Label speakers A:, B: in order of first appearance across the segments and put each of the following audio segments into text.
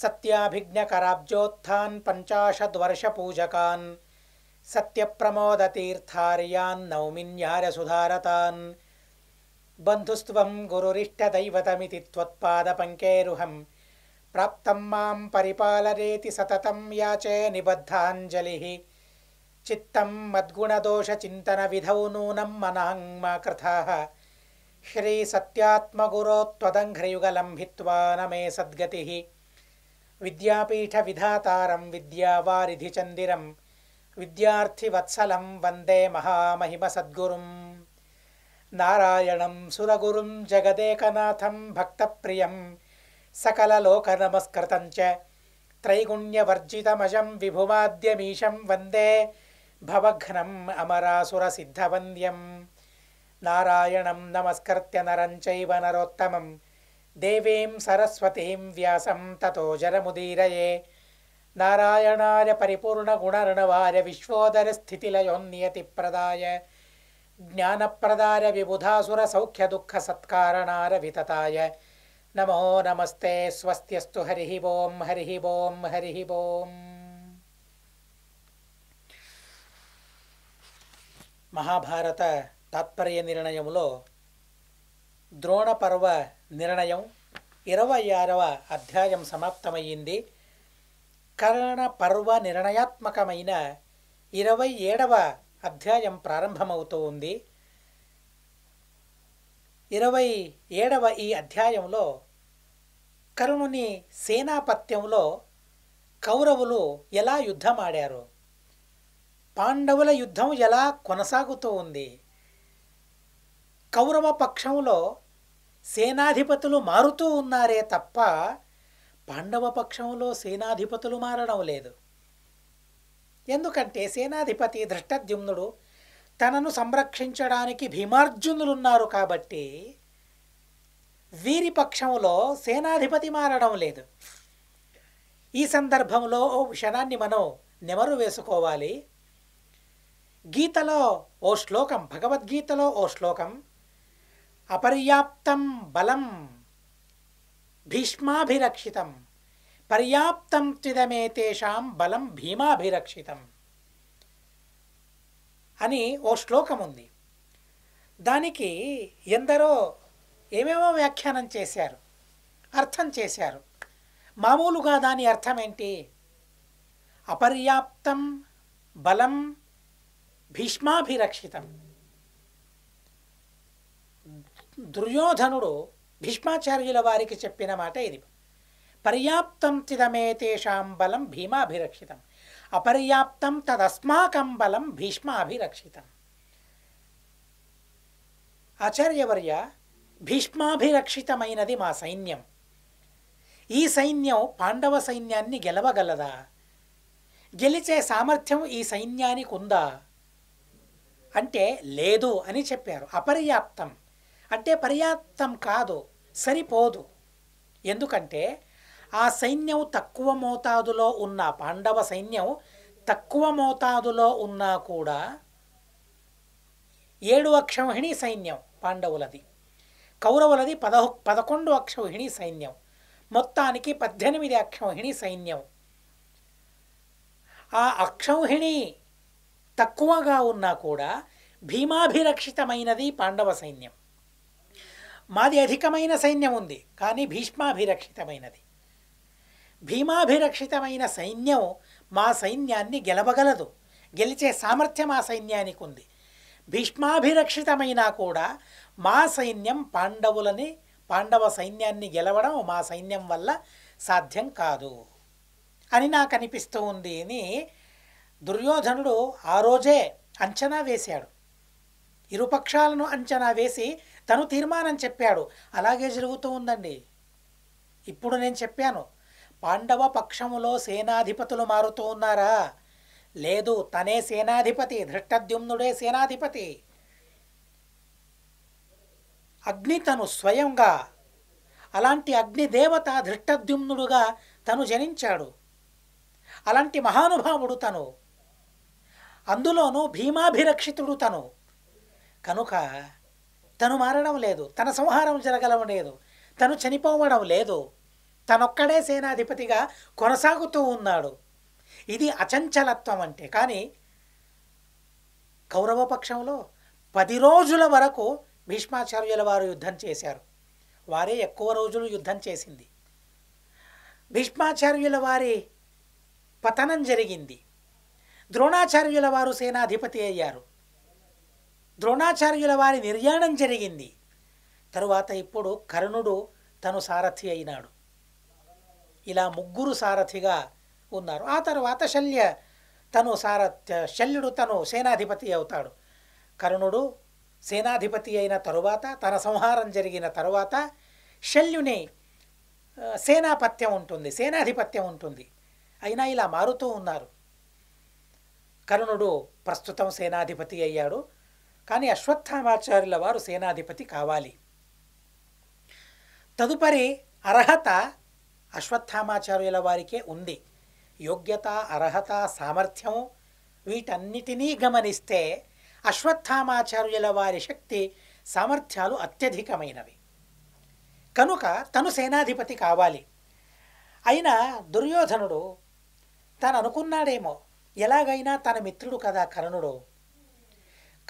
A: सत्याभिज्ञकराब्जोत्थान्पञ्चाशद्वर्षपूजकान् सत्यप्रमोदतीर्थार्यान्नौमिन्यायसुधारतान् बन्धुस्त्वं गुरुरिष्टदैवतमिति त्वत्पादपङ्केरुहं प्राप्तं मां परिपालरेति सततं याचे निबद्धाञ्जलिः चित्तं मद्गुणदोषचिन्तनविधौ नूनं मनहङ्मा कृथाः श्रीसत्यात्मगुरो त्वदङ्घ्रयुगलं हित्वा न मे सद्गतिः विद्यापीठविधातारं विद्यावारिधिचन्दिरं विद्यार्थिवत्सलं वन्दे महामहिमसद्गुरुं नारायणं सुरगुरुं जगदेकनाथं भक्तप्रियं सकललोकनमस्कृतं च त्रैगुण्यवर्जितमजं विभुवाद्यमीशं वन्दे भवघ्नम् अमरासुरसिद्धवन्द्यम् नारायणं नमस्कृत्य नरं चैव नरोत्तमं देवीं सरस्वतीं व्यासं ततो जरमुदीरये नारायणाय परिपूर्णगुणर्णवाय विश्वोदरस्थितिलयोन्नियतिप्रदाय ज्ञानप्रदाय विबुधासुरसौख्यदुःखसत्कारणारभितताय नमो नमस्ते स्वस्त्यस्तु हरिहि महाभारत తాత్పర్య నిర్ణయంలో ద్రోణపర్వ నిర్ణయం ఇరవై ఆరవ అధ్యాయం సమాప్తమయ్యింది కరణ పర్వ నిర్ణయాత్మకమైన ఇరవై ఏడవ అధ్యాయం ప్రారంభమవుతూ ఉంది ఇరవై ఏడవ ఈ అధ్యాయంలో కరుణుని సేనాపత్యంలో కౌరవులు ఎలా యుద్ధమాడారు పాండవుల యుద్ధం ఎలా కొనసాగుతూ ఉంది కౌరవ పక్షంలో సేనాధిపతులు మారుతూ ఉన్నారే తప్ప పాండవ పక్షంలో సేనాధిపతులు మారడం లేదు ఎందుకంటే సేనాధిపతి ధృష్టద్యుమ్నుడు తనను సంరక్షించడానికి భీమార్జునులున్నారు కాబట్టి వీరి పక్షంలో సేనాధిపతి మారడం లేదు ఈ సందర్భంలో ఓ క్షణాన్ని మనం నెమరు వేసుకోవాలి గీతలో ఓ శ్లోకం భగవద్గీతలో ఓ శ్లోకం అపర్యాప్తం బలం భీష్మాభిరక్షితం పర్యాప్తం చిదమేతేషాం బలం భీమాభిరక్షితం అని ఓ శ్లోకం ఉంది దానికి ఎందరో ఏమేమో వ్యాఖ్యానం చేశారు అర్థం చేశారు మామూలుగా దాని అర్థం ఏంటి అపర్యాప్తం బలం భీష్మాభిరక్షితం దుర్యోధనుడు భీష్మాచార్యుల వారికి చెప్పిన మాట ఇది పర్యాప్తం తిదమే తేషాం బలం భీమాభిరక్షితం అపర్యాప్తం తదస్మాకం బలం భీష్మాభిరక్షితం ఆచార్యవర్య భీష్మాభిరక్షితమైనది మా సైన్యం ఈ సైన్యం పాండవ సైన్యాన్ని గెలవగలదా గెలిచే సామర్థ్యం ఈ సైన్యానికి ఉందా అంటే లేదు అని చెప్పారు అపర్యాప్తం అంటే పర్యాప్తం కాదు సరిపోదు ఎందుకంటే ఆ సైన్యం తక్కువ మోతాదులో ఉన్న పాండవ సైన్యం తక్కువ మోతాదులో ఉన్నా కూడా ఏడు అక్షౌహిణి సైన్యం పాండవులది కౌరవులది పదహ పదకొండు అక్షౌహిణి సైన్యం మొత్తానికి పద్దెనిమిది అక్షౌహిణి సైన్యం ఆ అక్షౌహిణి తక్కువగా ఉన్నా కూడా భీమాభిరక్షితమైనది పాండవ సైన్యం మాది అధికమైన సైన్యం ఉంది కానీ భీష్మాభిరక్షితమైనది భీమాభిరక్షితమైన సైన్యం మా సైన్యాన్ని గెలవగలదు గెలిచే సామర్థ్యం ఆ సైన్యానికి ఉంది భీష్మాభిరక్షితమైనా కూడా మా సైన్యం పాండవులని పాండవ సైన్యాన్ని గెలవడం మా సైన్యం వల్ల సాధ్యం కాదు అని నాకు అనిపిస్తూ ఉంది అని దుర్యోధనుడు ఆ రోజే అంచనా వేశాడు ఇరుపక్షాలను అంచనా వేసి తను తీర్మానం చెప్పాడు అలాగే జరుగుతూ ఉందండి ఇప్పుడు నేను చెప్పాను పాండవ పక్షములో సేనాధిపతులు మారుతూ ఉన్నారా లేదు తనే సేనాధిపతి ధృష్టద్యుమ్నుడే సేనాధిపతి అగ్ని తను స్వయంగా అలాంటి అగ్నిదేవత ధృష్టద్యుమ్నుడుగా తను జనించాడు అలాంటి మహానుభావుడు తను అందులోనూ భీమాభిరక్షితుడు తను కనుక తను మారడం లేదు తన సంహారం జరగడం లేదు తను చనిపోవడం లేదు తనొక్కడే సేనాధిపతిగా కొనసాగుతూ ఉన్నాడు ఇది అచంచలత్వం అంటే కానీ కౌరవపక్షంలో పది రోజుల వరకు భీష్మాచార్యుల వారు యుద్ధం చేశారు వారే ఎక్కువ రోజులు యుద్ధం చేసింది భీష్మాచార్యుల వారి పతనం జరిగింది ద్రోణాచార్యుల వారు సేనాధిపతి అయ్యారు ద్రోణాచార్యుల వారి నిర్యాణం జరిగింది తరువాత ఇప్పుడు కర్ణుడు తను సారథి అయినాడు ఇలా ముగ్గురు సారథిగా ఉన్నారు ఆ తర్వాత శల్య తను సారథ్య శల్యుడు తను సేనాధిపతి అవుతాడు కర్ణుడు సేనాధిపతి అయిన తరువాత తన సంహారం జరిగిన తరువాత శల్యుని సేనాపత్యం ఉంటుంది సేనాధిపత్యం ఉంటుంది అయినా ఇలా మారుతూ ఉన్నారు కర్ణుడు ప్రస్తుతం సేనాధిపతి అయ్యాడు కానీ అశ్వత్థామాచార్యుల వారు సేనాధిపతి కావాలి తదుపరి అర్హత అశ్వత్థామాచార్యుల వారికే ఉంది యోగ్యత అర్హత సామర్థ్యం వీటన్నిటినీ గమనిస్తే అశ్వత్థామాచార్యుల వారి శక్తి సామర్థ్యాలు అత్యధికమైనవి కనుక తను సేనాధిపతి కావాలి అయినా దుర్యోధనుడు తను అనుకున్నాడేమో ఎలాగైనా తన మిత్రుడు కదా కర్ణుడు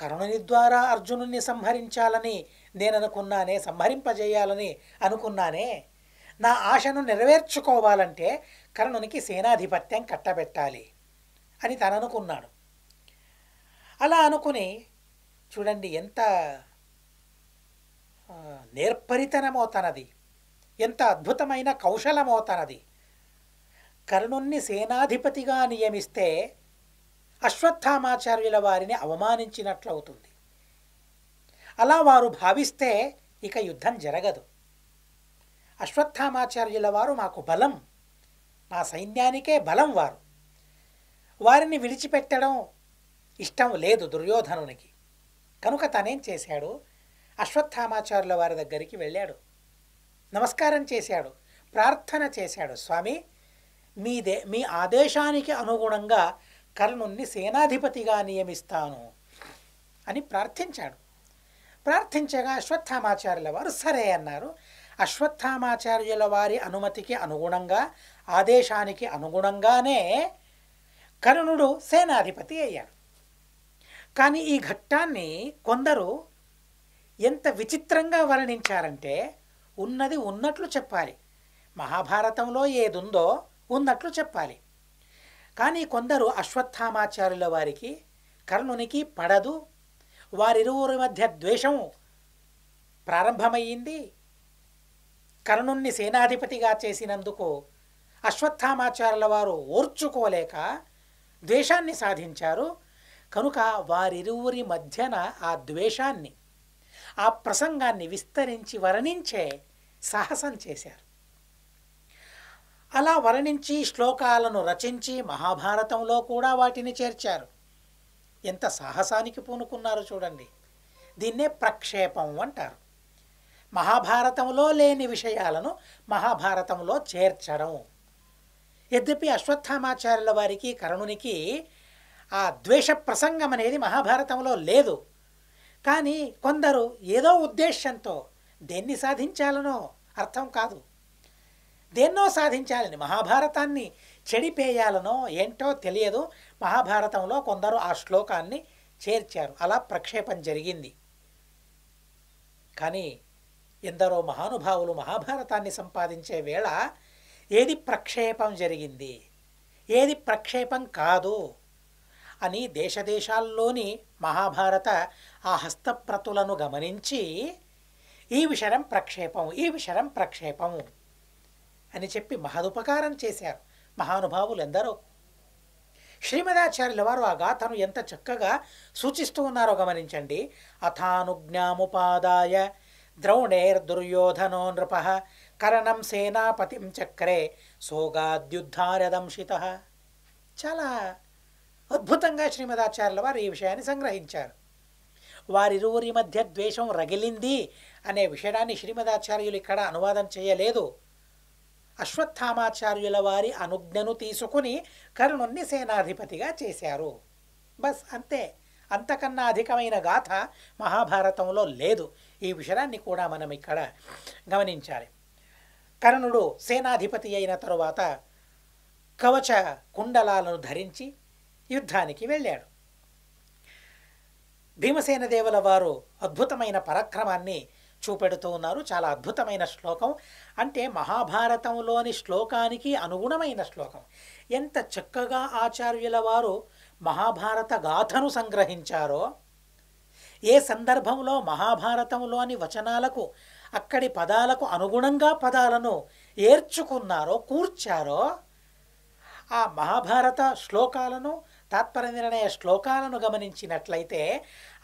A: కరుణని ద్వారా అర్జునుణ్ణి సంహరించాలని నేననుకున్నానే సంహరింపజేయాలని అనుకున్నానే నా ఆశను నెరవేర్చుకోవాలంటే కర్ణునికి సేనాధిపత్యం కట్టబెట్టాలి అని తను అనుకున్నాడు అలా అనుకుని చూడండి ఎంత నేర్పరితనమో తనది ఎంత అద్భుతమైన కౌశలమో తనది కర్ణుణ్ణి సేనాధిపతిగా నియమిస్తే అశ్వత్థామాచార్యుల వారిని అవమానించినట్లవుతుంది అలా వారు భావిస్తే ఇక యుద్ధం జరగదు అశ్వత్థామాచార్యుల వారు మాకు బలం నా సైన్యానికే బలం వారు వారిని విడిచిపెట్టడం ఇష్టం లేదు దుర్యోధనునికి కనుక తనేం చేశాడు అశ్వత్థామాచార్యుల వారి దగ్గరికి వెళ్ళాడు నమస్కారం చేశాడు ప్రార్థన చేశాడు స్వామి మీదే మీ ఆదేశానికి అనుగుణంగా కర్ణుణ్ణి సేనాధిపతిగా నియమిస్తాను అని ప్రార్థించాడు ప్రార్థించగా అశ్వత్థామాచార్యుల వారు సరే అన్నారు అశ్వత్థామాచార్యుల వారి అనుమతికి అనుగుణంగా ఆదేశానికి అనుగుణంగానే కర్ణుడు సేనాధిపతి అయ్యాడు కానీ ఈ ఘట్టాన్ని కొందరు ఎంత విచిత్రంగా వర్ణించారంటే ఉన్నది ఉన్నట్లు చెప్పాలి మహాభారతంలో ఏదుందో ఉన్నట్లు చెప్పాలి కానీ కొందరు అశ్వత్థామాచార్యుల వారికి కర్ణునికి పడదు వారిరువురి మధ్య ద్వేషం ప్రారంభమయ్యింది కర్ణుణ్ణి సేనాధిపతిగా చేసినందుకు అశ్వత్థామాచార్యుల వారు ఓర్చుకోలేక ద్వేషాన్ని సాధించారు కనుక వారిరువురి మధ్యన ఆ ద్వేషాన్ని ఆ ప్రసంగాన్ని విస్తరించి వర్ణించే సాహసం చేశారు అలా వర్ణించి శ్లోకాలను రచించి మహాభారతంలో కూడా వాటిని చేర్చారు ఎంత సాహసానికి పూనుకున్నారు చూడండి దీన్నే ప్రక్షేపం అంటారు మహాభారతంలో లేని విషయాలను మహాభారతంలో చేర్చడం యద్యపి అశ్వత్థామాచార్యుల వారికి కరుణునికి ఆ ద్వేష ప్రసంగం అనేది మహాభారతంలో లేదు కానీ కొందరు ఏదో ఉద్దేశంతో దేన్ని సాధించాలనో అర్థం కాదు దేన్నో సాధించాలని మహాభారతాన్ని చెడిపేయాలనో ఏంటో తెలియదు మహాభారతంలో కొందరు ఆ శ్లోకాన్ని చేర్చారు అలా ప్రక్షేపం జరిగింది కానీ ఎందరో మహానుభావులు మహాభారతాన్ని సంపాదించే వేళ ఏది ప్రక్షేపం జరిగింది ఏది ప్రక్షేపం కాదు అని దేశదేశాల్లోని మహాభారత ఆ హస్తప్రతులను గమనించి ఈ విషయం ప్రక్షేపం ఈ విషయం ప్రక్షేపము అని చెప్పి మహదుపకారం చేశారు మహానుభావులు ఎందరో శ్రీమదాచార్యుల వారు ఆ గాథను ఎంత చక్కగా సూచిస్తూ ఉన్నారో గమనించండి అథానుజ్ఞాముపాదాయ ద్రౌణేర్ దుర్యోధనో నృప కరణం సేనాపతిం చక్రే సోగాద్యుద్ధారదంశిత చాలా అద్భుతంగా శ్రీమదాచార్యుల వారు ఈ విషయాన్ని సంగ్రహించారు వారిరువురి మధ్య ద్వేషం రగిలింది అనే విషయాన్ని శ్రీమదాచార్యులు ఇక్కడ అనువాదం చేయలేదు అశ్వత్థామాచార్యుల వారి అనుజ్ఞను తీసుకుని కర్ణుణ్ణి సేనాధిపతిగా చేశారు బస్ అంతే అంతకన్నా అధికమైన గాథ మహాభారతంలో లేదు ఈ విషయాన్ని కూడా మనం ఇక్కడ గమనించాలి కర్ణుడు సేనాధిపతి అయిన తరువాత కవచ కుండలాలను ధరించి యుద్ధానికి వెళ్ళాడు భీమసేన దేవుల వారు అద్భుతమైన పరాక్రమాన్ని చూపెడుతూ ఉన్నారు చాలా అద్భుతమైన శ్లోకం అంటే మహాభారతంలోని శ్లోకానికి అనుగుణమైన శ్లోకం ఎంత చక్కగా ఆచార్యుల వారు మహాభారత గాథను సంగ్రహించారో ఏ సందర్భంలో మహాభారతంలోని వచనాలకు అక్కడి పదాలకు అనుగుణంగా పదాలను ఏర్చుకున్నారో కూర్చారో ఆ మహాభారత శ్లోకాలను తాత్పర నిర్ణయ శ్లోకాలను గమనించినట్లయితే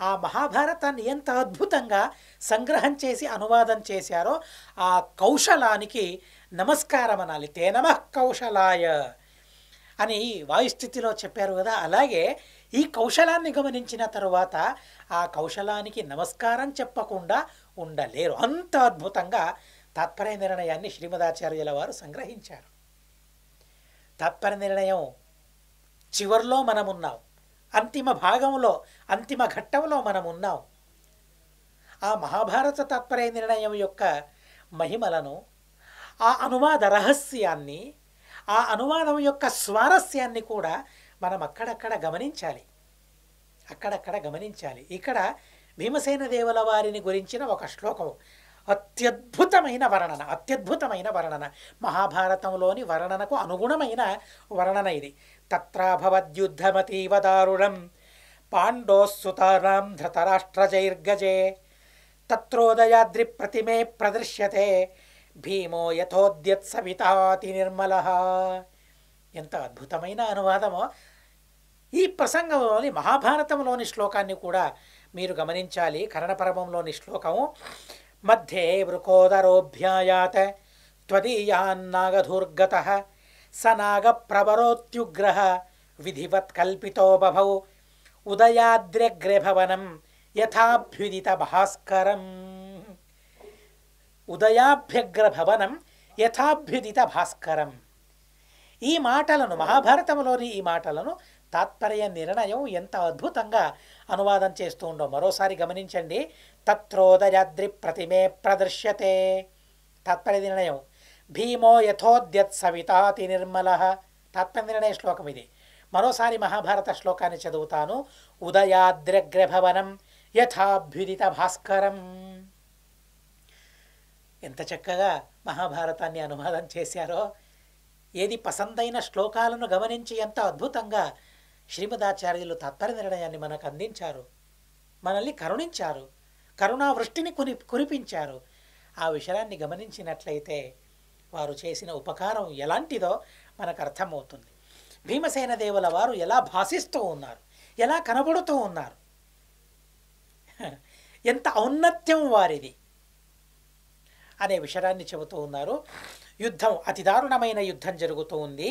A: ఆ మహాభారతాన్ని ఎంత అద్భుతంగా సంగ్రహం చేసి అనువాదం చేశారో ఆ కౌశలానికి నమస్కారం అనాలి తే నమ కౌశలాయ అని వాయుస్థితిలో చెప్పారు కదా అలాగే ఈ కౌశలాన్ని గమనించిన తరువాత ఆ కౌశలానికి నమస్కారం చెప్పకుండా ఉండలేరు అంత అద్భుతంగా తాత్పర్య నిర్ణయాన్ని శ్రీమదాచార్యుల వారు సంగ్రహించారు తాత్పర్య నిర్ణయం చివర్లో మనమున్నాం అంతిమ భాగంలో అంతిమ ఘట్టంలో మనమున్నాం ఆ మహాభారత తాత్పర్య నిర్ణయం యొక్క మహిమలను ఆ అనువాద రహస్యాన్ని ఆ అనువాదం యొక్క స్వారస్యాన్ని కూడా మనం అక్కడక్కడ గమనించాలి అక్కడక్కడ గమనించాలి ఇక్కడ భీమసేన దేవుల వారిని గురించిన ఒక శ్లోకం అత్యద్భుతమైన వర్ణన అత్యద్భుతమైన వర్ణన మహాభారతంలోని వర్ణనకు అనుగుణమైన వర్ణన ఇది తత్రాభవద్యుద్ధమతీవ దారుణం పాండోస్సుతానాం ధృతరాష్ట్రజైర్గజే తత్రోదయాద్రి ప్రతిమే ప్రదర్శ్యతే భీమో సవితాతి నిర్మల ఎంత అద్భుతమైన అనువాదమో ఈ ప్రసంగంలోని మహాభారతంలోని శ్లోకాన్ని కూడా మీరు గమనించాలి కరణపరమంలోని శ్లోకము మధ్యే వృకోదరోభ్యాయాత్ త్వదీయాన్నాగధూర్గత స నాగప్రవరోత్యుగ్రహ విధివత్ కల్పితో బభౌ ఉదయాద్రగ్రభవనం యథాభ్యుదిత భాస్కరం ఉదయాభ్యగ్రభవనం యథాభ్యుదిత భాస్కరం ఈ మాటలను మహాభారతంలోని ఈ మాటలను తాత్పర్య నిర్ణయం ఎంత అద్భుతంగా అనువాదం చేస్తూ ఉండో మరోసారి గమనించండి తత్రోదయాద్రి ప్రతిమే ప్రదర్శ్యతే తాత్పర్య నిర్ణయం భీమో యథోద్యత్ సవితాతి నిర్మల తత్వనిర్ణయ శ్లోకం ఇది మరోసారి మహాభారత శ్లోకాన్ని చదువుతాను ఉదయాద్రగ్రభవనం యథాభ్యుదిత భాస్కరం ఎంత చక్కగా మహాభారతాన్ని అనువాదం చేశారో ఏది పసందైన శ్లోకాలను గమనించి ఎంత అద్భుతంగా శ్రీమదాచార్యులు తత్పర నిర్ణయాన్ని మనకు అందించారు మనల్ని కరుణించారు కరుణావృష్టిని కురి కురిపించారు ఆ విషయాన్ని గమనించినట్లయితే వారు చేసిన ఉపకారం ఎలాంటిదో మనకు అర్థమవుతుంది భీమసేన దేవుల వారు ఎలా భాషిస్తూ ఉన్నారు ఎలా కనబడుతూ ఉన్నారు ఎంత ఔన్నత్యం వారిది అనే విషయాన్ని చెబుతూ ఉన్నారు యుద్ధం అతి దారుణమైన యుద్ధం జరుగుతూ ఉంది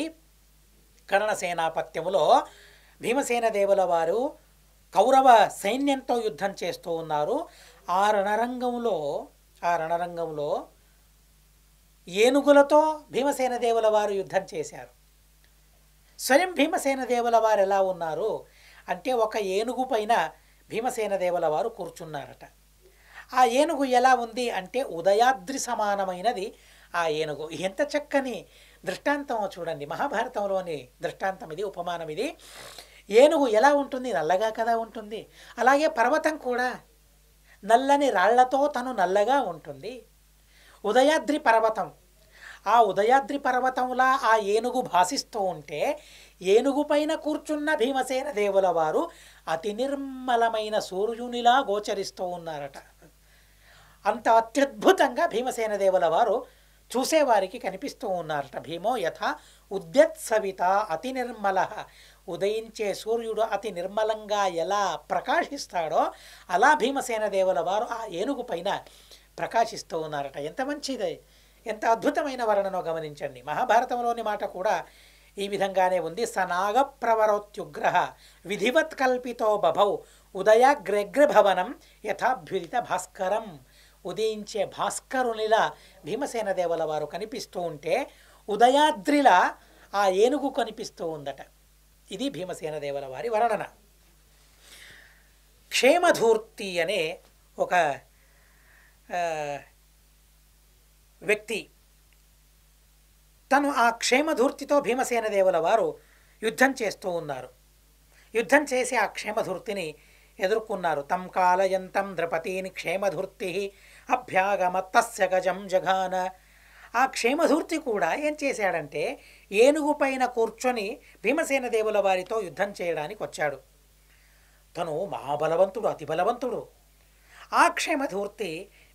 A: కరణ సేనాపత్యములో భీమసేన దేవుల వారు కౌరవ సైన్యంతో యుద్ధం చేస్తూ ఉన్నారు ఆ రణరంగంలో ఆ రణరంగంలో ఏనుగులతో భీమసేన దేవుల వారు యుద్ధం చేశారు స్వయం భీమసేన దేవుల వారు ఎలా ఉన్నారు అంటే ఒక ఏనుగు పైన భీమసేన దేవుల వారు కూర్చున్నారట ఆ ఏనుగు ఎలా ఉంది అంటే ఉదయాద్రి సమానమైనది ఆ ఏనుగు ఎంత చక్కని దృష్టాంతం చూడండి మహాభారతంలోని దృష్టాంతం ఇది ఉపమానం ఇది ఏనుగు ఎలా ఉంటుంది నల్లగా కదా ఉంటుంది అలాగే పర్వతం కూడా నల్లని రాళ్లతో తను నల్లగా ఉంటుంది ఉదయాద్రి పర్వతం ఆ ఉదయాద్రి పర్వతంలా ఆ ఏనుగు భాసిస్తూ ఉంటే ఏనుగు పైన కూర్చున్న భీమసేన దేవుల వారు అతి నిర్మలమైన సూర్యునిలా గోచరిస్తూ ఉన్నారట అంత అత్యద్భుతంగా భీమసేన దేవుల వారు చూసేవారికి కనిపిస్తూ ఉన్నారట భీమో యథ ఉద్యత్సవిత అతి నిర్మల ఉదయించే సూర్యుడు అతి నిర్మలంగా ఎలా ప్రకాశిస్తాడో అలా భీమసేన దేవుల వారు ఆ ఏనుగు పైన ప్రకాశిస్తూ ఉన్నారట ఎంత మంచిది ఎంత అద్భుతమైన వర్ణనో గమనించండి మహాభారతంలోని మాట కూడా ఈ విధంగానే ఉంది సనాగ ప్రవరోత్యుగ్రహ విధివత్ కల్పితో బభౌ ఉదయాగ్రగ్రభవనం యథాభ్యుదిత భాస్కరం ఉదయించే భాస్కరునిలా భీమసేన దేవుల వారు కనిపిస్తూ ఉంటే ఉదయాద్రిలా ఆ ఏనుగు కనిపిస్తూ ఉందట ఇది భీమసేన దేవుల వారి వర్ణన క్షేమధూర్తి అనే ఒక వ్యక్తి తను ఆ క్షేమధూర్తితో దేవుల వారు యుద్ధం చేస్తూ ఉన్నారు యుద్ధం చేసి ఆ క్షేమధూర్తిని ఎదుర్కొన్నారు తం కాలయంతం ద్రపతిని క్షేమధూర్తి అభ్యాగమత్తస్య గజం జఘాన ఆ క్షేమధూర్తి కూడా ఏం చేశాడంటే ఏనుగు పైన కూర్చొని భీమసేన దేవుల వారితో యుద్ధం చేయడానికి వచ్చాడు తను మహాబలవంతుడు అతి బలవంతుడు ఆ క్షేమధూర్తి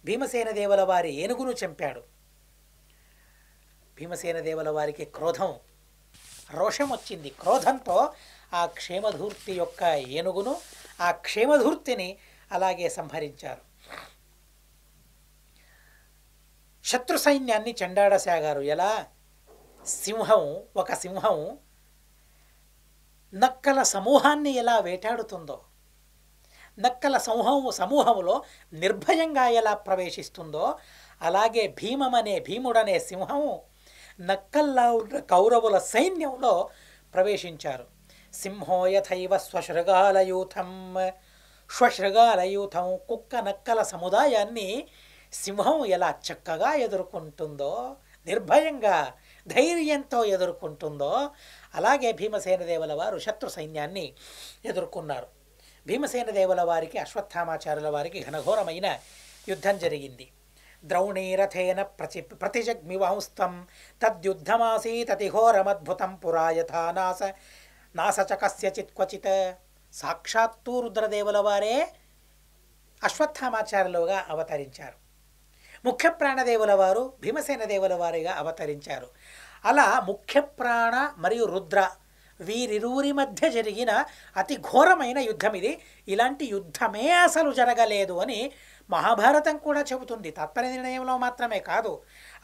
A: భీమసేన దేవుల వారి ఏనుగును చంపాడు భీమసేన దేవుల వారికి క్రోధం రోషం వచ్చింది క్రోధంతో ఆ క్షేమధూర్తి యొక్క ఏనుగును ఆ క్షేమధూర్తిని అలాగే సంహరించారు శత్రు సైన్యాన్ని చెండాడసాగారు ఎలా సింహం ఒక సింహం నక్కల సమూహాన్ని ఎలా వేటాడుతుందో నక్కల సమూహము సమూహములో నిర్భయంగా ఎలా ప్రవేశిస్తుందో అలాగే భీమమనే భీముడనే సింహము నక్కల్లా ఉన్న కౌరవుల సైన్యంలో ప్రవేశించారు సింహోయథైవ యథైవ స్వశృగాలయూథం స్వశృగాలయూథం కుక్క నక్కల సముదాయాన్ని సింహం ఎలా చక్కగా ఎదుర్కొంటుందో నిర్భయంగా ధైర్యంతో ఎదుర్కొంటుందో అలాగే దేవుల వారు శత్రు సైన్యాన్ని ఎదుర్కొన్నారు భీమసేన దేవుల వారికి అశ్వత్థామాచారుల వారికి ఘనఘోరమైన యుద్ధం జరిగింది ద్రౌణీరథేన ప్రతి ప్రతిజగ్మివాంస్తం తద్యుద్ధమాసీతతిఘోరమద్భుతం పురాయథా నాస నాసచకస్యచిత్ క్వచిత్ సాక్షాత్తు రుద్రదేవుల వారే అశ్వత్థామాచారులుగా అవతరించారు ముఖ్య ప్రాణదేవుల వారు భీమసేన దేవుల వారిగా అవతరించారు అలా ముఖ్య ప్రాణ మరియు రుద్ర వీరిరువురి మధ్య జరిగిన అతి ఘోరమైన యుద్ధం ఇది ఇలాంటి యుద్ధమే అసలు జరగలేదు అని మహాభారతం కూడా చెబుతుంది తత్పర నిర్ణయంలో మాత్రమే కాదు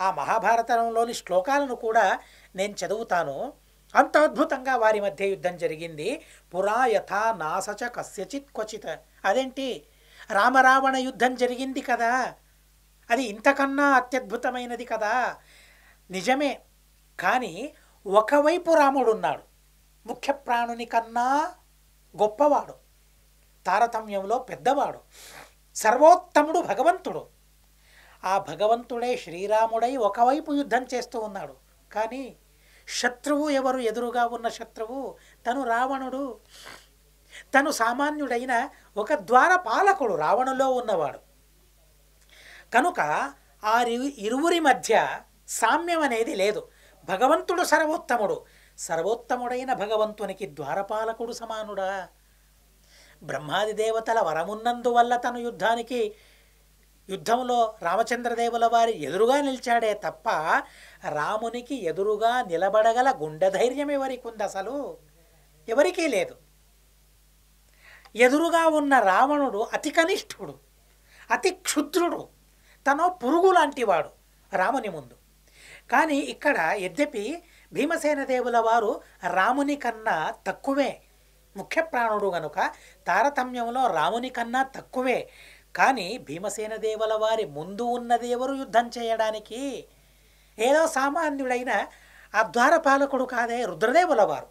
A: ఆ మహాభారతంలోని శ్లోకాలను కూడా నేను చదువుతాను అంత అద్భుతంగా వారి మధ్య యుద్ధం జరిగింది పురా యథా నాసచ కస్యచిత్ క్వచిత్ అదేంటి రామరావణ యుద్ధం జరిగింది కదా అది ఇంతకన్నా అత్యద్భుతమైనది కదా నిజమే కానీ ఒకవైపు రాముడున్నాడు ముఖ్య ప్రాణుని కన్నా గొప్పవాడు తారతమ్యంలో పెద్దవాడు సర్వోత్తముడు భగవంతుడు ఆ భగవంతుడే శ్రీరాముడై ఒకవైపు యుద్ధం చేస్తూ ఉన్నాడు కానీ శత్రువు ఎవరు ఎదురుగా ఉన్న శత్రువు తను రావణుడు తను సామాన్యుడైన ఒక ద్వార పాలకుడు రావణులో ఉన్నవాడు కనుక ఆ ఇరువురి మధ్య సామ్యం అనేది లేదు భగవంతుడు సర్వోత్తముడు సర్వోత్తముడైన భగవంతునికి ద్వారపాలకుడు సమానుడా బ్రహ్మాది దేవతల వరమున్నందువల్ల తను యుద్ధానికి యుద్ధంలో రామచంద్రదేవుల వారి ఎదురుగా నిలిచాడే తప్ప రామునికి ఎదురుగా నిలబడగల గుండెధైర్యం ఎవరికి ఉంది అసలు ఎవరికీ లేదు ఎదురుగా ఉన్న రావణుడు అతి కనిష్ఠుడు అతి క్షుద్రుడు తను పురుగు లాంటివాడు రాముని ముందు కానీ ఇక్కడ యద్యపి భీమసేన దేవుల వారు రాముని కన్నా తక్కువే ముఖ్య ప్రాణుడు గనుక తారతమ్యంలో రాముని కన్నా తక్కువే కానీ భీమసేన దేవుల వారి ముందు ఉన్నది ఎవరు యుద్ధం చేయడానికి ఏదో సామాన్యుడైన పాలకుడు కాదే రుద్రదేవుల వారు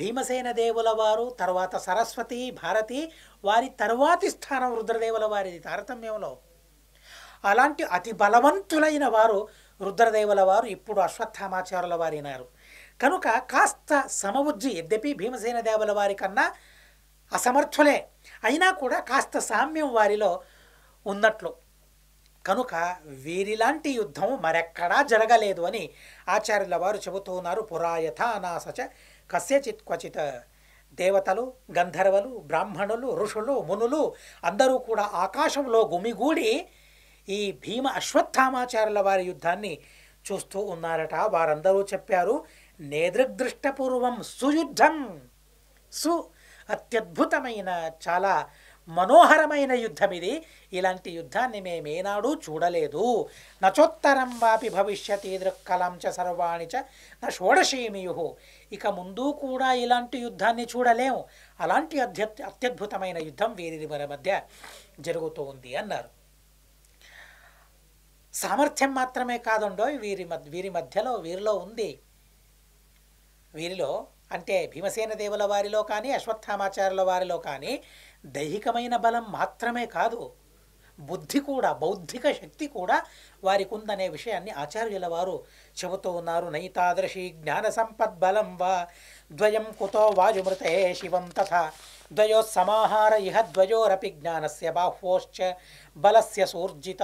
A: భీమసేన దేవుల వారు తర్వాత సరస్వతి భారతి వారి తరువాతి స్థానం రుద్రదేవుల వారిది తారతమ్యంలో అలాంటి అతి బలవంతులైన వారు రుద్రదేవుల వారు ఇప్పుడు అశ్వత్థామాచారుల వారినారు కనుక కాస్త సమబుద్ధి యద్యపి భీమసేన దేవుల వారి కన్నా అసమర్థులే అయినా కూడా కాస్త సామ్యం వారిలో ఉన్నట్లు కనుక వీరిలాంటి యుద్ధం మరెక్కడా జరగలేదు అని ఆచార్యుల వారు చెబుతూ ఉన్నారు పురాయథ అనాసచ కస్యచిత్ క్వచిత దేవతలు గంధర్వలు బ్రాహ్మణులు ఋషులు మునులు అందరూ కూడా ఆకాశంలో గుమిగూడి ఈ భీమ అశ్వత్థామాచార్యుల వారి యుద్ధాన్ని చూస్తూ ఉన్నారట వారందరూ చెప్పారు నేదృగ్దృష్టపూర్వం సుయుద్ధం సు అత్యద్భుతమైన చాలా మనోహరమైన యుద్ధం ఇది ఇలాంటి యుద్ధాన్ని మేమేనాడు చూడలేదు నచోత్తరం వాపి భవిష్యత్ దృక్కలం చ సర్వాణి చ షోడశీమియు ఇక ముందు కూడా ఇలాంటి యుద్ధాన్ని చూడలేము అలాంటి అత్యద్భుతమైన యుద్ధం వీరి మన మధ్య జరుగుతోంది అన్నారు సామర్థ్యం మాత్రమే కాదుండో వీరి మధ్య వీరి మధ్యలో వీరిలో ఉంది వీరిలో అంటే భీమసేన దేవుల వారిలో కానీ అశ్వత్థామాచార్యుల వారిలో కానీ దైహికమైన బలం మాత్రమే కాదు బుద్ధి కూడా బౌద్ధిక శక్తి కూడా వారికి ఉందనే విషయాన్ని ఆచార్యుల వారు చెబుతూ ఉన్నారు నైతాదృశీ జ్ఞాన బలం వా ద్వయం కుతో వాజుమృతే శివం తథా ద్వయో సమాహార ఇహ ద్వయోరపి జ్ఞానస్య బాహ్వోశ్చ బలస్య సూర్జిత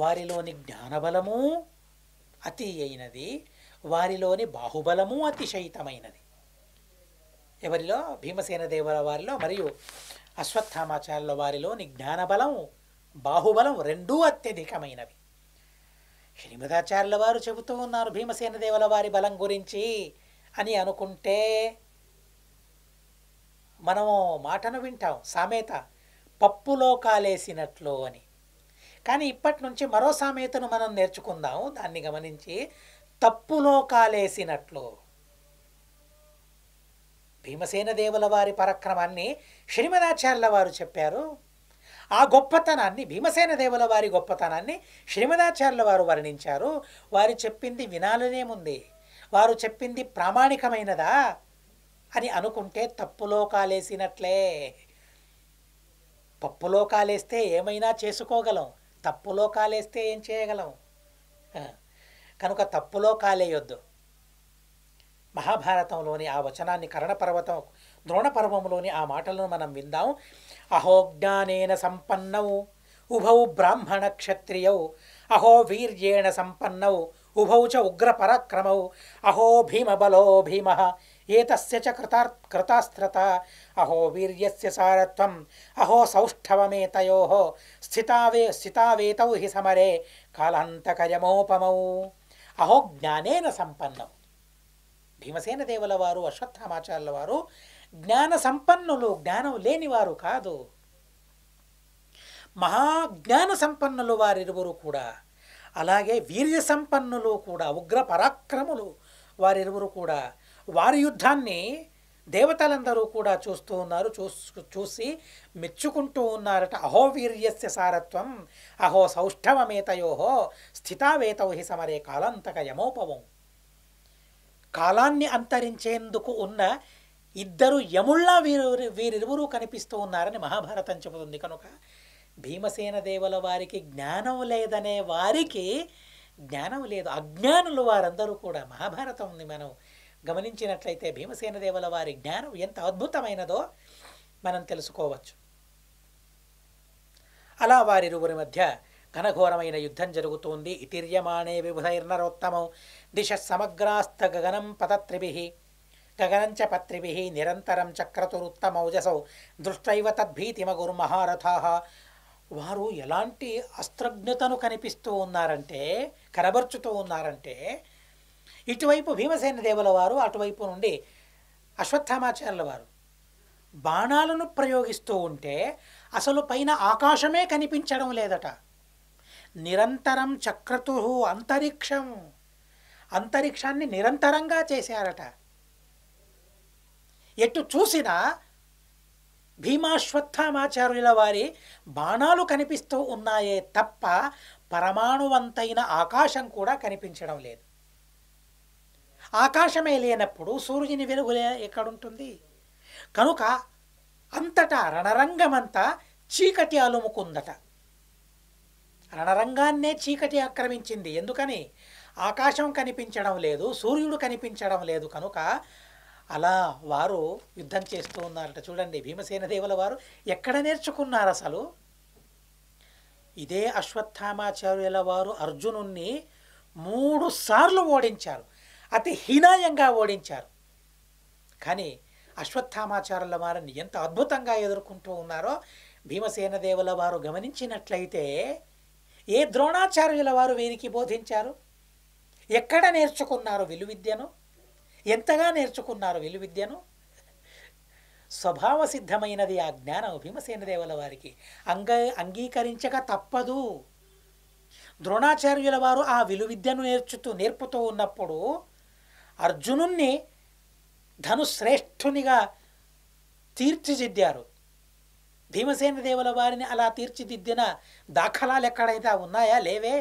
A: వారిలోని జ్ఞానబలము అతి అయినది వారిలోని బాహుబలము అతిశయితమైనది ఎవరిలో భీమసేన దేవుల వారిలో మరియు అశ్వత్థామాచార్యుల వారిలోని జ్ఞానబలం బాహుబలం రెండూ అత్యధికమైనవి శ్రీమదాచార్యుల వారు చెబుతూ ఉన్నారు భీమసేన దేవుల వారి బలం గురించి అని అనుకుంటే మనము మాటను వింటాం సామెత పప్పులో కాలేసినట్లు అని కానీ ఇప్పటి నుంచి మరో సామెతను మనం నేర్చుకుందాం దాన్ని గమనించి తప్పులో కాలేసినట్లు భీమసేన దేవుల వారి పరక్రమాన్ని శ్రీమదాచార్యుల వారు చెప్పారు ఆ గొప్పతనాన్ని భీమసేన దేవుల వారి గొప్పతనాన్ని శ్రీమదాచార్యుల వారు వర్ణించారు వారు చెప్పింది వినాలనేముంది వారు చెప్పింది ప్రామాణికమైనదా అని అనుకుంటే తప్పులో కాలేసినట్లే పప్పులో కాలేస్తే ఏమైనా చేసుకోగలం తప్పులో కాలేస్తే ఏం చేయగలం కనుక తప్పులో కాలేయొద్దు మహాభారతంలోని ఆ వచనాన్ని కరణపర్వతం ద్రోణపర్వంలోని ఆ మాటలను మనం విందాం అహోజ్ఞానేన సంపన్నౌ ఉభౌ బ్రాహ్మణ క్షత్రియౌ అహో వీర్యేణ సంపన్నౌ ఉభౌ చ ఉగ్రపరాక్రమౌ అహో భీమబలో భీమ ೇತ ಅಹೋ ವೀರ ಅಹೋ ತಯೋ ಸ್ಥಿ ಕಾಲಹಂತಕಯಮೋಪಮೌ ಅಹೋ ದೇವಲವಾರು ಅಶ್ವತ್ಥಮಾಚಾರ್ಯವಾರು ಜ್ಞಾನ ಸಂಪನ್ನೂರು ಜ್ಞಾನವಾರು ಲೇನಿವಾರು ಕಾದು ಮಹಾಜ್ಞಾನ ಸಂಪನ್ನೂರು ವಾರಿರುವರು ಕೂಡ ಕೂಡ ಉಗ್ರ ಪರಾಕ್ರಮಲು ವಾರಿರುವರು ಕೂಡ వారి యుద్ధాన్ని దేవతలందరూ కూడా చూస్తూ ఉన్నారు చూసు చూసి మెచ్చుకుంటూ ఉన్నారట అహోవీర్యస్య సారత్వం అహో సౌష్ఠవమేతయోహో స్థితావేతౌ హి సమరే కాలాంతక యమోపవం కాలాన్ని అంతరించేందుకు ఉన్న ఇద్దరు యముళ్ళ వీరు వీరిరువురూ కనిపిస్తూ ఉన్నారని మహాభారతం చెబుతుంది కనుక భీమసేన దేవుల వారికి జ్ఞానం లేదనే వారికి జ్ఞానం లేదు అజ్ఞానులు వారందరూ కూడా మహాభారతం ఉంది మనం గమనించినట్లయితే భీమసేనదేవుల వారి జ్ఞానం ఎంత అద్భుతమైనదో మనం తెలుసుకోవచ్చు అలా వారిరువురి మధ్య ఘనఘోరమైన యుద్ధం జరుగుతోంది ఇతిర్యమాణే విభుధైర్నరోత్తమం దిశ సమగ్రాస్త గగనం పతత్రిభి గగనంచ పత్రిభి నిరంతరం చక్రతురుత్తమౌజసౌ దృష్టైవ తద్భీతిమగురు మహారథా వారు ఎలాంటి అస్త్రజ్ఞతను కనిపిస్తూ ఉన్నారంటే కనబర్చుతూ ఉన్నారంటే ఇటువైపు భీమసేన దేవుల వారు అటువైపు నుండి అశ్వత్థామాచార్యుల వారు బాణాలను ప్రయోగిస్తూ ఉంటే అసలు పైన ఆకాశమే కనిపించడం లేదట నిరంతరం చక్రతు అంతరిక్షం అంతరిక్షాన్ని నిరంతరంగా చేశారట ఎటు చూసినా భీమాశ్వత్థామాచార్యుల వారి బాణాలు కనిపిస్తూ ఉన్నాయే తప్ప పరమాణువంతైన ఆకాశం కూడా కనిపించడం లేదు ఆకాశమే లేనప్పుడు సూర్యుని వెలుగులే ఎక్కడుంటుంది కనుక అంతటా రణరంగమంతా చీకటి అలుముకుందట రణరంగాన్నే చీకటి ఆక్రమించింది ఎందుకని ఆకాశం కనిపించడం లేదు సూర్యుడు కనిపించడం లేదు కనుక అలా వారు యుద్ధం చేస్తూ ఉన్నారట చూడండి భీమసేన దేవుల వారు ఎక్కడ నేర్చుకున్నారు అసలు ఇదే అశ్వత్థామాచార్యుల వారు అర్జునుణ్ణి మూడు సార్లు ఓడించారు అతి హీనాయంగా ఓడించారు కానీ అశ్వత్థామాచారుల వారిని ఎంత అద్భుతంగా ఎదుర్కొంటూ ఉన్నారో భీమసేన దేవుల వారు గమనించినట్లయితే ఏ ద్రోణాచార్యుల వారు వీరికి బోధించారు ఎక్కడ నేర్చుకున్నారు విలువిద్యను ఎంతగా నేర్చుకున్నారు విలువిద్యను స్వభావ సిద్ధమైనది ఆ జ్ఞానం భీమసేన దేవుల వారికి అంగ అంగీకరించక తప్పదు ద్రోణాచార్యుల వారు ఆ విలువిద్యను నేర్చుతూ నేర్పుతూ ఉన్నప్పుడు అర్జునుణ్ణి ధనుశ్రేష్ఠునిగా తీర్చిదిద్దారు భీమసేన దేవుల వారిని అలా తీర్చిదిద్దిన దాఖలాలు ఎక్కడైతే ఉన్నాయా లేవే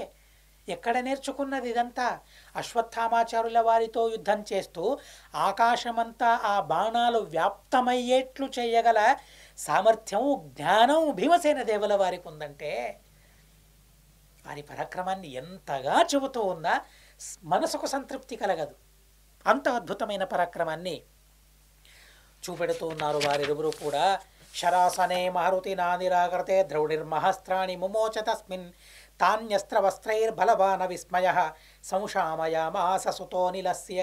A: ఎక్కడ నేర్చుకున్నది ఇదంతా అశ్వత్థామాచారుల వారితో యుద్ధం చేస్తూ ఆకాశమంతా ఆ బాణాలు వ్యాప్తమయ్యేట్లు చేయగల సామర్థ్యం జ్ఞానం భీమసేన దేవుల వారికి ఉందంటే వారి పరాక్రమాన్ని ఎంతగా చెబుతూ ఉందా మనసుకు సంతృప్తి కలగదు అంత అద్భుతమైన పరాక్రమాన్ని చూపెడుతూ ఉన్నారు వారిరువురు కూడా శరాసనే మారుతి నానిరాకృతే ద్రౌడిర్మహస్త్రాణి ముమోచ తస్మిన్ తాన్యస్త్రవస్త్రైర్బలవాన విస్మయ సంశామయామాస నిలస్య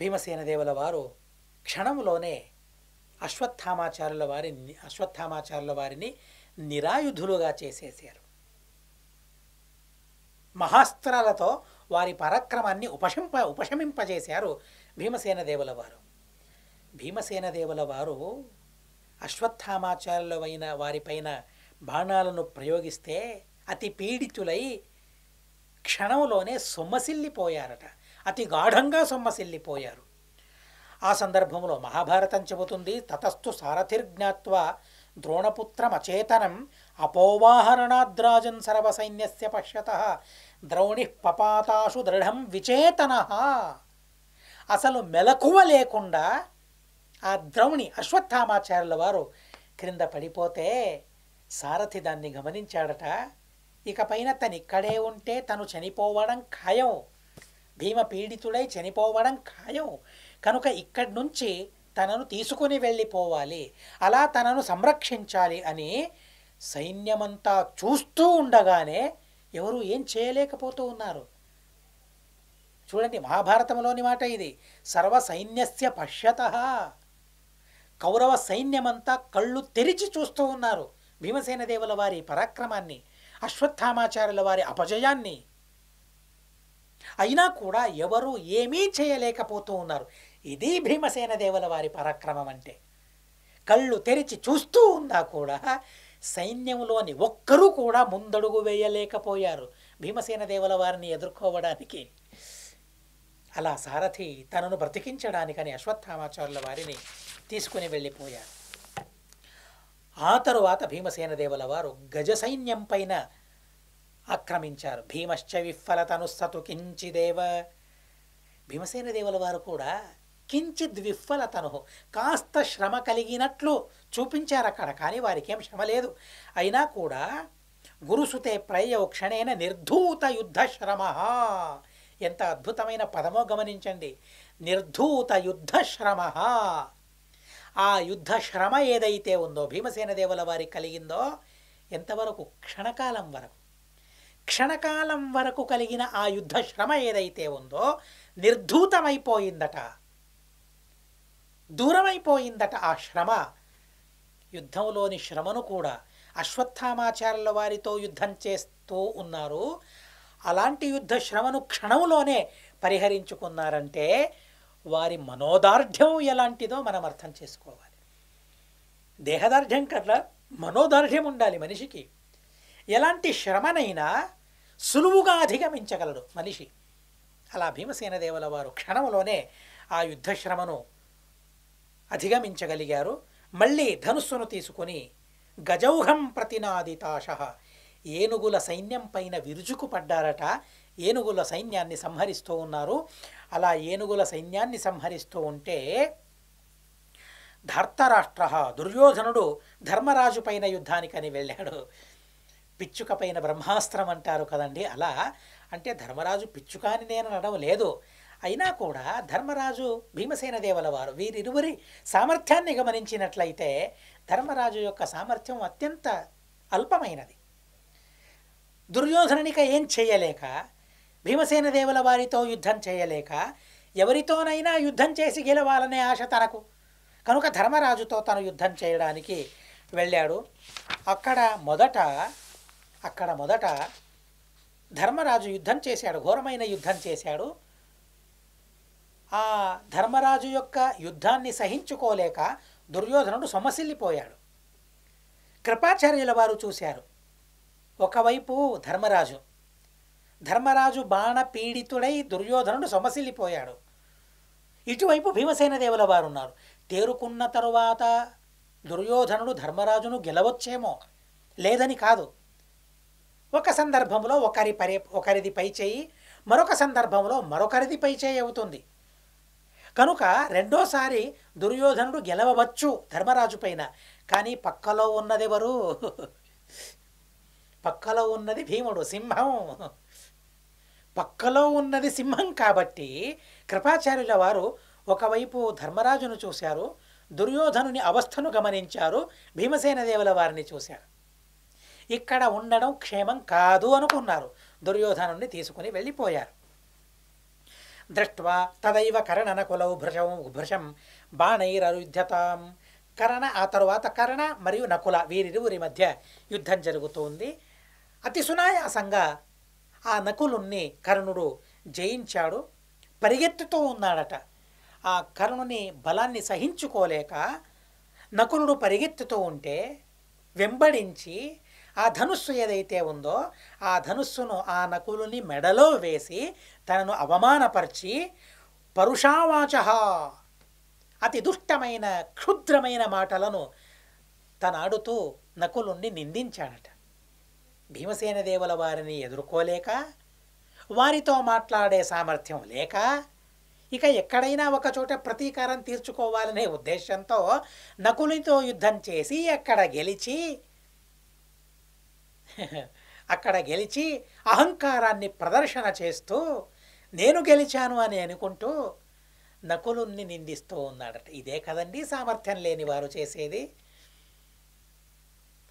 A: భీమసేన దేవుల వారు క్షణంలోనే అశ్వత్థామాచారుల వారిని అశ్వత్థామాచారుల వారిని నిరాయుధులుగా చేసేసారు మహాస్త్రాలతో వారి పరాక్రమాన్ని ఉపశంప ఉపశమింపజేశారు భీమసేన దేవుల వారు భీమసేన దేవుల వారు అశ్వత్థామాచార్యులమైన వారిపైన బాణాలను ప్రయోగిస్తే అతి పీడితులై క్షణంలోనే సొమ్మసిల్లిపోయారట అతి గాఢంగా సొమ్మసిల్లిపోయారు ఆ సందర్భంలో మహాభారతం చెబుతుంది తతస్థు సారథిర్జ్ఞాత్వ ద్రోణపుత్రమచేతనం అపోవాహరణాద్రాజన్ సర్వసైన్యస్య పశ్యత ద్రౌణి పపాతాషు దృఢం విచేతన అసలు మెలకువ లేకుండా ఆ ద్రౌణి అశ్వత్థామాచార్యుల వారు క్రింద పడిపోతే సారథి దాన్ని గమనించాడట ఇకపైన తను ఇక్కడే ఉంటే తను చనిపోవడం ఖాయం భీమ పీడితుడై చనిపోవడం ఖాయం కనుక ఇక్కడి నుంచి తనను తీసుకుని వెళ్ళిపోవాలి అలా తనను సంరక్షించాలి అని సైన్యమంతా చూస్తూ ఉండగానే ఎవరు ఏం చేయలేకపోతూ ఉన్నారు చూడండి మహాభారతంలోని మాట ఇది సర్వ సైన్యస్య పశ్యత కౌరవ సైన్యమంతా కళ్ళు తెరిచి చూస్తూ ఉన్నారు భీమసేన దేవుల వారి పరాక్రమాన్ని అశ్వత్థామాచార్యుల వారి అపజయాన్ని అయినా కూడా ఎవరు ఏమీ చేయలేకపోతూ ఉన్నారు ఇది భీమసేన దేవుల వారి పరాక్రమం అంటే కళ్ళు తెరిచి చూస్తూ ఉందా కూడా సైన్యంలోని ఒక్కరూ కూడా ముందడుగు వేయలేకపోయారు భీమసేన దేవుల వారిని ఎదుర్కోవడానికి అలా సారథి తనను బ్రతికించడానికని అశ్వత్థామాచారుల వారిని తీసుకుని వెళ్ళిపోయారు ఆ తరువాత భీమసేన దేవుల వారు గజ సైన్యం పైన ఆక్రమించారు భీమశ్చ విఫలతను సతు కించిదేవ భీమసేన దేవుల వారు కూడా కించిద్ విఫలతను కాస్త శ్రమ కలిగినట్లు చూపించారు అక్కడ కానీ వారికి ఏం శ్రమ లేదు అయినా కూడా గురుసుతే ప్రయో క్షణేన నిర్ధూత యుద్ధ శ్రమ ఎంత అద్భుతమైన పదమో గమనించండి నిర్ధూత యుద్ధ శ్రమ ఆ యుద్ధ శ్రమ ఏదైతే ఉందో భీమసేన దేవుల వారికి కలిగిందో ఎంతవరకు క్షణకాలం వరకు క్షణకాలం వరకు కలిగిన ఆ యుద్ధ శ్రమ ఏదైతే ఉందో నిర్ధూతమైపోయిందట దూరమైపోయిందట ఆ శ్రమ యుద్ధంలోని శ్రమను కూడా అశ్వత్థామాచార్యుల వారితో యుద్ధం చేస్తూ ఉన్నారు అలాంటి యుద్ధ శ్రమను క్షణంలోనే పరిహరించుకున్నారంటే వారి మనోదార్ఢ్యం ఎలాంటిదో మనం అర్థం చేసుకోవాలి దేహదార్ఢ్యం కదా మనోదార్ఢ్యం ఉండాలి మనిషికి ఎలాంటి శ్రమనైనా సులువుగా అధిగమించగలడు మనిషి అలా భీమసేన దేవుల వారు క్షణంలోనే ఆ యుద్ధ శ్రమను అధిగమించగలిగారు మళ్ళీ ధనుస్సును తీసుకొని గజౌహం ప్రతినాదితాశ ఏనుగుల సైన్యం పైన పడ్డారట ఏనుగుల సైన్యాన్ని సంహరిస్తూ ఉన్నారు అలా ఏనుగుల సైన్యాన్ని సంహరిస్తూ ఉంటే ధర్తరాష్ట్ర దుర్యోధనుడు ధర్మరాజు పైన యుద్ధానికని వెళ్ళాడు పిచ్చుక పైన బ్రహ్మాస్త్రం అంటారు కదండి అలా అంటే ధర్మరాజు పిచ్చుక అని నేను అనడం లేదు అయినా కూడా ధర్మరాజు భీమసేన దేవుల వారు వీరిరువురి సామర్థ్యాన్ని గమనించినట్లయితే ధర్మరాజు యొక్క సామర్థ్యం అత్యంత అల్పమైనది దుర్యోధనునిక ఏం చేయలేక భీమసేన దేవుల వారితో యుద్ధం చేయలేక ఎవరితోనైనా యుద్ధం చేసి గెలవాలనే ఆశ తనకు కనుక ధర్మరాజుతో తను యుద్ధం చేయడానికి వెళ్ళాడు అక్కడ మొదట అక్కడ మొదట ధర్మరాజు యుద్ధం చేశాడు ఘోరమైన యుద్ధం చేశాడు ఆ ధర్మరాజు యొక్క యుద్ధాన్ని సహించుకోలేక దుర్యోధనుడు సొమసిల్లిపోయాడు కృపాచార్యుల వారు చూశారు ఒకవైపు ధర్మరాజు ధర్మరాజు బాణ పీడితుడై దుర్యోధనుడు సొమసిల్లిపోయాడు ఇటువైపు భీమసేనదేవుల వారు ఉన్నారు తేరుకున్న తరువాత దుర్యోధనుడు ధర్మరాజును గెలవచ్చేమో లేదని కాదు ఒక సందర్భంలో ఒకరి పరే ఒకరిది పై చేయి మరొక సందర్భంలో మరొకరిది పై చేయి అవుతుంది కనుక రెండోసారి దుర్యోధనుడు గెలవవచ్చు ధర్మరాజు పైన కానీ పక్కలో ఉన్నదెవరు పక్కలో ఉన్నది భీముడు సింహం పక్కలో ఉన్నది సింహం కాబట్టి కృపాచార్యుల వారు ఒకవైపు ధర్మరాజును చూశారు దుర్యోధనుని అవస్థను గమనించారు భీమసేన దేవుల వారిని చూశారు ఇక్కడ ఉండడం క్షేమం కాదు అనుకున్నారు దుర్యోధనుని తీసుకుని వెళ్ళిపోయారు దృష్ట్వా తదైవ కరణనకులౌ భృశం భృషం బాణైరరుధ్యతాం కరణ ఆ తరువాత కరణ మరియు నకుల వీరిరువురి మధ్య యుద్ధం జరుగుతోంది అతి సునాయాసంగా ఆ నకులుణ్ణి కర్ణుడు జయించాడు పరిగెత్తుతూ ఉన్నాడట ఆ కర్ణుని బలాన్ని సహించుకోలేక నకులుడు పరిగెత్తుతూ ఉంటే వెంబడించి ఆ ధనుస్సు ఏదైతే ఉందో ఆ ధనుస్సును ఆ నకులుని మెడలో వేసి తనను అవమానపరిచి పరుషావాచ అతి దుష్టమైన క్షుద్రమైన మాటలను తనాడుతూ నకులుణ్ణి నిందించాడట భీమసేన దేవుల వారిని ఎదుర్కోలేక వారితో మాట్లాడే సామర్థ్యం లేక ఇక ఎక్కడైనా ఒకచోట ప్రతీకారం తీర్చుకోవాలనే ఉద్దేశంతో నకులితో యుద్ధం చేసి ఎక్కడ గెలిచి అక్కడ గెలిచి అహంకారాన్ని ప్రదర్శన చేస్తూ నేను గెలిచాను అని అనుకుంటూ నకులుణ్ణి నిందిస్తూ ఉన్నాడట ఇదే కదండి సామర్థ్యం లేని వారు చేసేది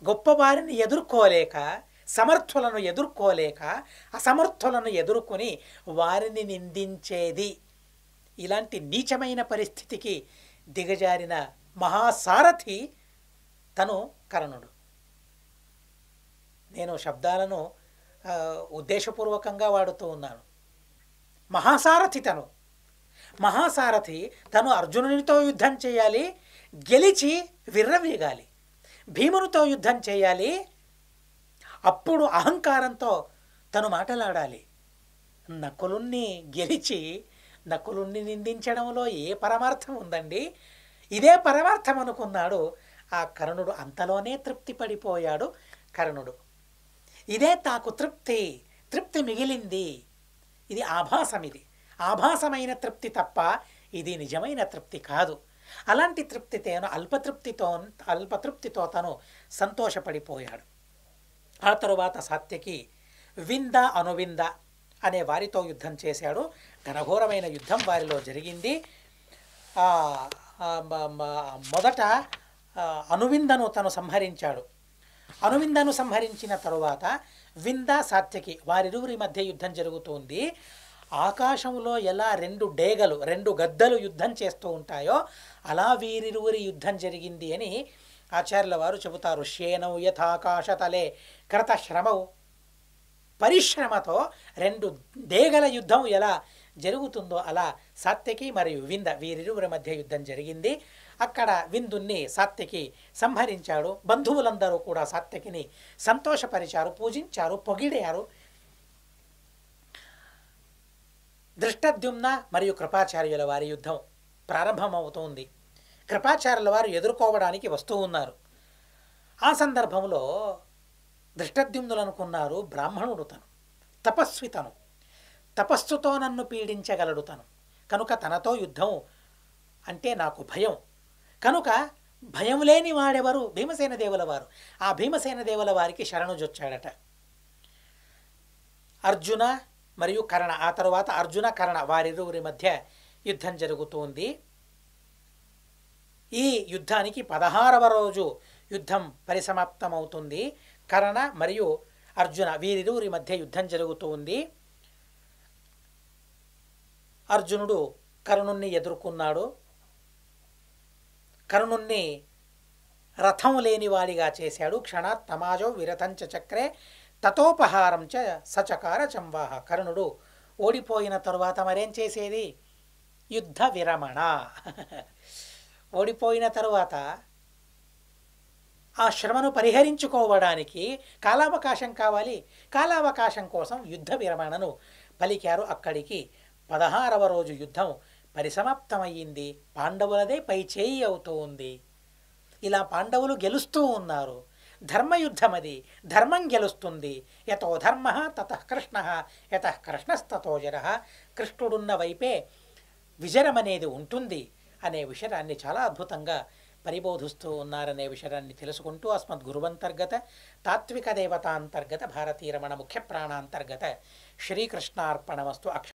A: గొప్పవారిని ఎదుర్కోలేక సమర్థులను ఎదుర్కోలేక అసమర్థులను ఎదుర్కొని వారిని నిందించేది ఇలాంటి నీచమైన పరిస్థితికి దిగజారిన మహాసారథి తను కరణుడు నేను శబ్దాలను ఉద్దేశపూర్వకంగా వాడుతూ ఉన్నాను మహాసారథి తను మహాసారథి తను అర్జునునితో యుద్ధం చేయాలి గెలిచి విర్రవీగాలి భీమునితో యుద్ధం చేయాలి అప్పుడు అహంకారంతో తను మాటలాడాలి నకులుణ్ణి గెలిచి నకులుణ్ణి నిందించడంలో ఏ పరమార్థం ఉందండి ఇదే పరమార్థం అనుకున్నాడు ఆ కర్ణుడు అంతలోనే తృప్తి పడిపోయాడు కర్ణుడు ఇదే తాకు తృప్తి తృప్తి మిగిలింది ఇది ఆభాసం ఇది ఆభాసమైన తృప్తి తప్ప ఇది నిజమైన తృప్తి కాదు అలాంటి తృప్తి తేను అల్పతృప్తితో అల్పతృప్తితో తను సంతోషపడిపోయాడు ఆ తరువాత సత్యకి వింద అనువింద అనే వారితో యుద్ధం చేశాడు ఘనఘోరమైన యుద్ధం వారిలో జరిగింది మొదట అనువిందను తను సంహరించాడు అనువిందను సంహరించిన తరువాత వింద సాత్యకి వారిరువురి మధ్య యుద్ధం జరుగుతుంది ఆకాశంలో ఎలా రెండు డేగలు రెండు గద్దలు యుద్ధం చేస్తూ ఉంటాయో అలా వీరిరువురి యుద్ధం జరిగింది అని ఆచార్యుల వారు చెబుతారు శేనౌ యథాకాశతలే కృత శ్రమౌ పరిశ్రమతో రెండు డేగల యుద్ధం ఎలా జరుగుతుందో అలా సాత్యకి మరియు వింద వీరిరువురి మధ్య యుద్ధం జరిగింది అక్కడ విందుని సాత్యకి సంహరించాడు బంధువులందరూ కూడా సాత్యకిని సంతోషపరిచారు పూజించారు పొగిడారు దృష్టద్యుమ్న మరియు కృపాచార్యుల వారి యుద్ధం ప్రారంభమవుతోంది కృపాచార్యుల వారు ఎదుర్కోవడానికి వస్తూ ఉన్నారు ఆ సందర్భంలో దృష్టద్యుమ్నులనుకున్నారు బ్రాహ్మణుడు తను తపస్వి తను తపస్సుతో నన్ను పీడించగలడు తను కనుక తనతో యుద్ధం అంటే నాకు భయం కనుక భయం లేని వాడెవరు భీమసేన దేవుల వారు ఆ భీమసేన దేవుల వారికి శరణుజొచ్చాడట అర్జున మరియు కరణ ఆ తర్వాత అర్జున కరణ వారిరువురి మధ్య యుద్ధం జరుగుతుంది ఈ యుద్ధానికి పదహారవ రోజు యుద్ధం పరిసమాప్తమవుతుంది కరణ మరియు అర్జున వీరిరువురి మధ్య యుద్ధం జరుగుతుంది అర్జునుడు కరుణుణ్ణి ఎదుర్కొన్నాడు కరుణుణ్ణి రథం లేనివాడిగా చేశాడు క్షణాత్ తమాజో విరథంచ చక్రే చ సచకార చంవాహ కరుణుడు ఓడిపోయిన తరువాత మరేం చేసేది యుద్ధ విరమణ ఓడిపోయిన తరువాత ఆ శ్రమను పరిహరించుకోవడానికి కాలావకాశం కావాలి కాలావకాశం కోసం యుద్ధ విరమణను పలికారు అక్కడికి పదహారవ రోజు యుద్ధం పరిసమాప్తమయ్యింది పాండవులదే పై చేయి అవుతూ ఉంది ఇలా పాండవులు గెలుస్తూ ఉన్నారు ధర్మయుద్ధం అది ధర్మం గెలుస్తుంది యతో ధర్మ తత కృష్ణ యత కృష్ణస్తతో జర కృష్ణుడున్న వైపే విజరం అనేది ఉంటుంది అనే విషయాన్ని చాలా అద్భుతంగా పరిబోధిస్తూ ఉన్నారనే విషయాన్ని తెలుసుకుంటూ అస్మద్ గురువంతర్గత తాత్విక దేవతాంతర్గత భారతీరమణ ముఖ్య ప్రాణాంతర్గత శ్రీకృష్ణార్పణ వస్తు అక్ష